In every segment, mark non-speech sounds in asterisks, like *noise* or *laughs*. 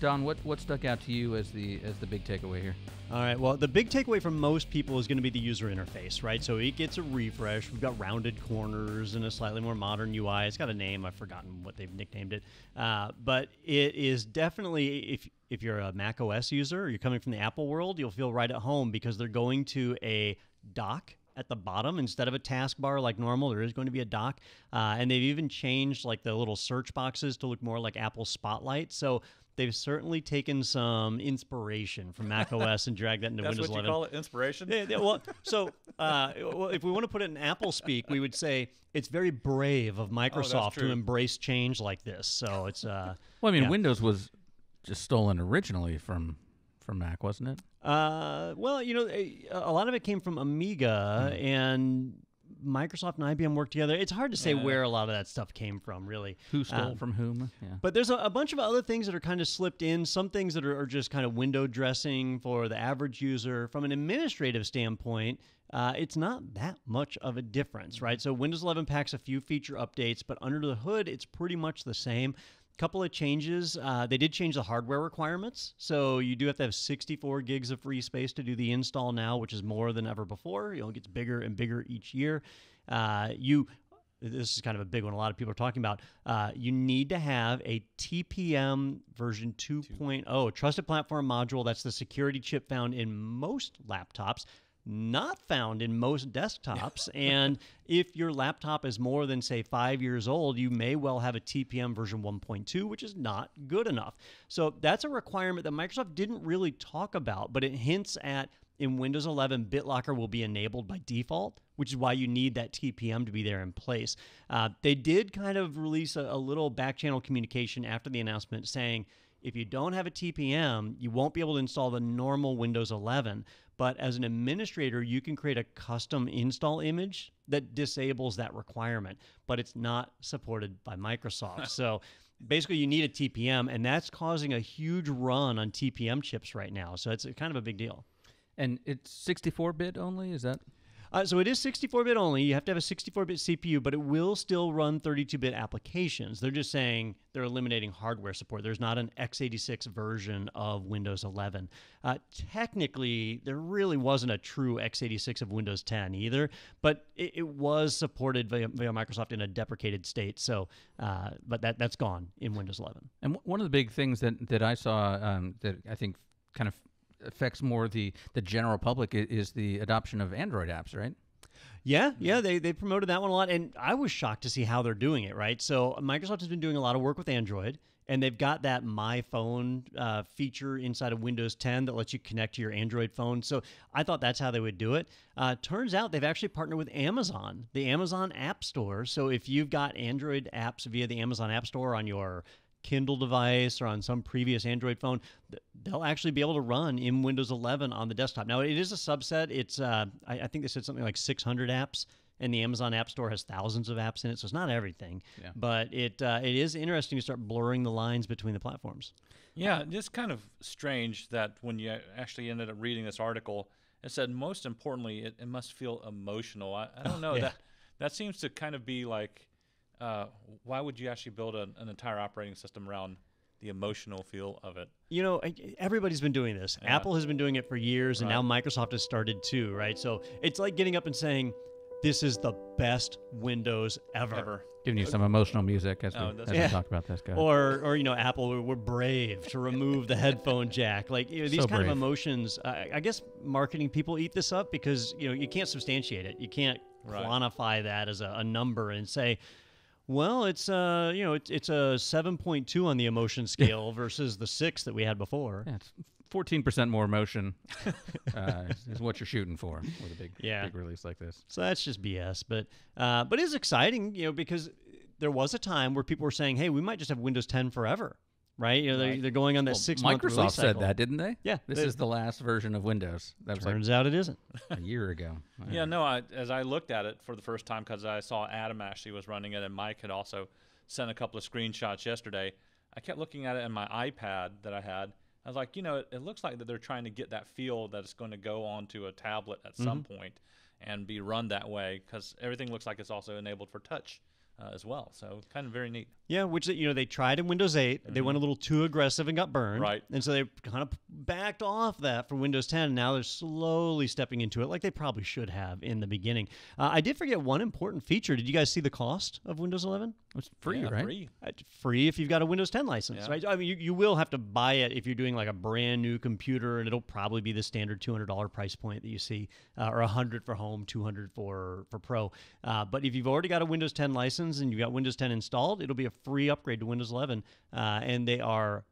Don, what, what stuck out to you as the as the big takeaway here? All right. Well, the big takeaway from most people is going to be the user interface, right? So it gets a refresh. We've got rounded corners and a slightly more modern UI. It's got a name. I've forgotten what they've nicknamed it. Uh, but it is definitely if if you're a Mac OS user, or you're coming from the Apple world, you'll feel right at home because they're going to a dock at the bottom instead of a taskbar like normal. There is going to be a dock, uh, and they've even changed like the little search boxes to look more like Apple Spotlight. So they've certainly taken some inspiration from Mac OS *laughs* and dragged that into Windows 11. That's what you call it, inspiration? Yeah, yeah well, so uh, if we want to put it in Apple speak, we would say it's very brave of oh, Microsoft oh, to embrace change like this. So it's. Uh, well, I mean, yeah. Windows was just stolen originally from from Mac, wasn't it? Uh, well, you know, a, lot of it came from Amiga, mm. and Microsoft and IBM worked together. It's hard to say yeah. where a lot of that stuff came from, really. Who stole um, from whom? Yeah. But there's a, a, bunch of other things that are kind of slipped in. Some things that are, are just kind of window dressing for the average user. From an administrative standpoint, uh, it's not that much of a difference, right? So Windows 11 packs a few feature updates, but under the hood, it's pretty much the same couple of changes. Uh, they did change the hardware requirements. So you do have to have 64 gigs of free space to do the install now, which is more than ever before. You know, it gets bigger and bigger each year. Uh, you this is kind of a big one a lot of people are talking about uh, you need to have a tpm version 2.0 trusted platform module that's the security chip found in most laptops not found in most desktops. *laughs* and if your laptop is more than, say, five years old, you may well have a TPM version 1.2, which is not good enough. So that's a requirement that Microsoft didn't really talk about, but it hints at in Windows 11, BitLocker will be enabled by default, which is why you need that TPM to be there in place. Uh, they did kind of release a, a little channel communication after the announcement saying, if you don't have a TPM, you won't be able to install the normal Windows 11. But as an administrator, you can create a custom install image that disables that requirement, but it's not supported by Microsoft. *laughs* so basically, you need a TPM, and that's causing a huge run on TPM chips right now. So it's kind of a big deal. And it's 64 bit only? Is that? Uh, so it is 64-bit only. You have to have a 64-bit CPU, but it will still run 32-bit applications. They're just saying they're eliminating hardware support. There's not an x86 version of Windows 11. Uh, technically, there really wasn't a true x86 of Windows 10 either, but it, it was supported via, via, Microsoft in a deprecated state. So, uh, but that that's gone in Windows 11. And w- one of the big things that that I saw um, that I think kind of affects more the the general public is the adoption of Android apps, right? Yeah, hmm. yeah, they, they promoted that one a lot, and I was shocked to see how they're doing it. Right, so uh, Microsoft has been doing a lot of work with Android, and they've got that My Phone uh, feature inside of Windows 10 that lets you connect to your Android phone. So I thought that's how they would do it. Uh, turns out they've actually partnered with Amazon, the Amazon App Store. So if you've got Android apps via the Amazon App Store on your Kindle device or on some previous Android phone, they'll actually be able to run in Windows 11 on the desktop. Now, it is a subset. It's uh, I, I, think they said something like 600 apps, and the Amazon App Store has thousands of apps in it, so it's not everything. Yeah. But it uh, it is interesting to start blurring the lines between the platforms. Yeah, it's kind of strange that when you actually ended up reading this article, it said most importantly, it, it must feel emotional. I, I don't oh, know yeah. that that seems to kind of be like uh, why would you actually build an, an entire operating system around the emotional feel of it. You know, everybody's been doing this. Yeah. Apple has been doing it for years, right. and now Microsoft has started too, right? So it's like getting up and saying, "This is the best Windows ever." ever. Giving you some emotional music as, oh, we, as yeah. talk about this guy. Or, or you know, Apple, we're, we're brave to remove the headphone jack. Like you know, these so kind brave. of emotions. I, I guess marketing people eat this up because you know you can't substantiate it. You can't right. quantify that as a, a number and say well, it's uh, you know, it's it's a seven point two on the emotion scale versus the six that we had before. Yeah, it's fourteen percent more emotion *laughs* uh, is what you're shooting for with a big yeah. big release like this. So that's just BS, but uh, but it's exciting, you know, because there was a time where people were saying, "Hey, we might just have Windows 10 forever." right? You know, They're, they're going on that well, six month Microsoft said that, didn't they? Yeah. This they, is the last version of Windows. That was turns like out it isn't. a year ago. *laughs* Yeah, no, I, as I looked at it for the first time because I saw Adam actually was running it and Mike had also sent a couple of screenshots yesterday. I kept looking at it in my iPad that I had. I was like, you know, it, it looks like that they're trying to get that feel that it's going to go onto a tablet at mm-hmm. some point and be run that way because everything looks like it's also enabled for touch uh, as well. So kind of very neat. Yeah, which you know they tried in Windows 8. Mm-hmm. They went a little too aggressive and got burned. Right. And so they kind of backed off that for Windows 10. And now they're slowly stepping into it, like they probably should have in the beginning. Uh, I did forget one important feature. Did you guys see the cost of Windows 11? It's free, yeah, right? Free. Uh, free if you've got a Windows 10 license, yeah. right? I mean, you, you will have to buy it if you're doing like a brand new computer, and it'll probably be the standard $200 price point that you see, uh, or 100 for home, 200 for for Pro. Uh, but if you've already got a Windows 10 license and you've got Windows 10 installed, it'll be a free upgrade to Windows 11. Uh, and they are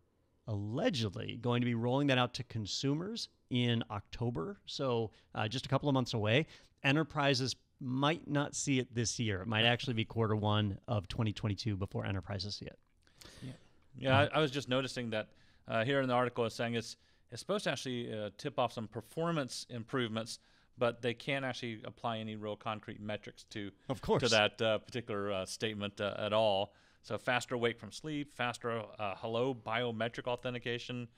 allegedly going to be rolling that out to consumers in October. So uh, just a couple of months away. Enterprises might not see it this year. It might actually be quarter one of 2022 before enterprises see it. Yeah, yeah I, I was just noticing that uh, here in the article is saying it's, it's supposed to actually uh, tip off some performance improvements but they can't actually apply any real concrete metrics to of course to that uh, particular uh, statement uh, at all. So faster wake from sleep, faster uh, hello biometric authentication,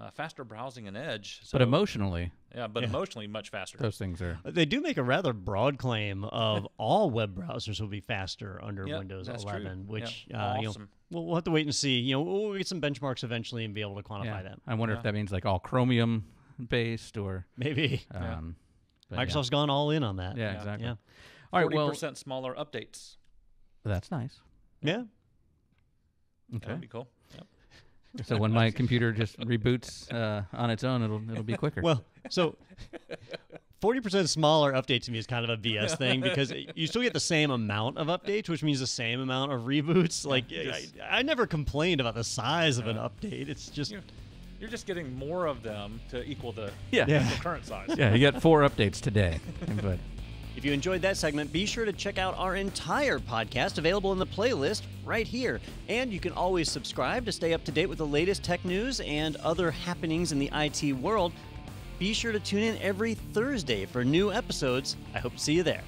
uh, faster browsing and edge. So, but emotionally, yeah, but yeah. emotionally much faster. Those things are. They do make a rather broad claim of *laughs* all web browsers will be faster under yep, Windows 11, true. which yep. Uh, awesome. you know, we'll, we'll, have to wait and see. You know, we'll get some benchmarks eventually and be able to quantify yeah. that. I wonder yeah. if that means like all Chromium based or maybe. Um, but Microsoft's yeah. gone all in on that. Yeah, yeah. exactly. Yeah. All right, 40% well, smaller updates. That's nice. Yeah. Okay. That'd be cool. So when my computer just reboots uh, on its own, it'll it'll be *laughs* quicker. Well, so forty percent smaller update to me is kind of a BS thing because *laughs* you still get the same amount of updates, which means the same amount of reboots. Like I, I, never complained about the size of an update. It's just. You're just getting more of them to equal the, yeah. yeah. the current size. Yeah, you got four updates today. *laughs* But if you enjoyed that segment, be sure to check out our entire podcast available in the playlist right here. And you can always subscribe to stay up to date with the latest tech news and other happenings in the IT world. Be sure to tune in every Thursday for new episodes. I hope to see you there.